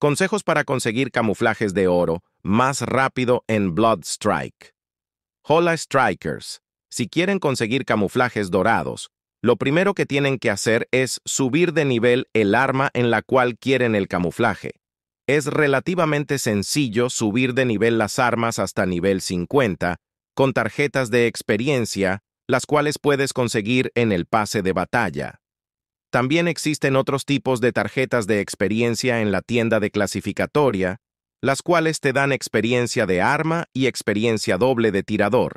Consejos para conseguir camuflajes de oro más rápido en Blood Strike. Hola Strikers, si quieren conseguir camuflajes dorados, lo primero que tienen que hacer es subir de nivel el arma en la cual quieren el camuflaje. Es relativamente sencillo subir de nivel las armas hasta nivel 50, con tarjetas de experiencia, las cuales puedes conseguir en el pase de batalla. También existen otros tipos de tarjetas de experiencia en la tienda de clasificatoria, las cuales te dan experiencia de arma y experiencia doble de tirador.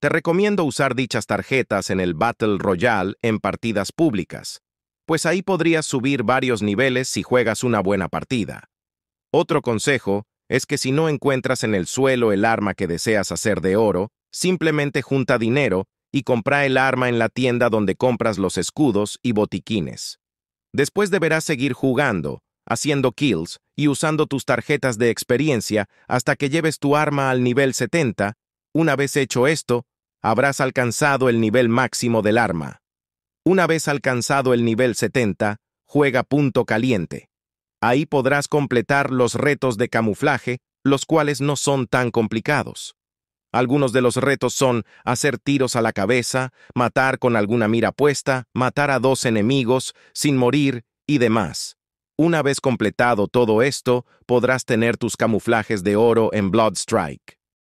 Te recomiendo usar dichas tarjetas en el Battle Royale en partidas públicas, pues ahí podrías subir varios niveles si juegas una buena partida. Otro consejo es que si no encuentras en el suelo el arma que deseas hacer de oro, simplemente junta dinero y compra el arma en la tienda donde compras los escudos y botiquines. Después deberás seguir jugando, haciendo kills y usando tus tarjetas de experiencia hasta que lleves tu arma al nivel 70. Una vez hecho esto, habrás alcanzado el nivel máximo del arma. Una vez alcanzado el nivel 70, juega punto caliente. Ahí podrás completar los retos de camuflaje, los cuales no son tan complicados. Algunos de los retos son hacer tiros a la cabeza, matar con alguna mira puesta, matar a dos enemigos, sin morir y demás. Una vez completado todo esto, podrás tener tus camuflajes de oro en Bloodstrike.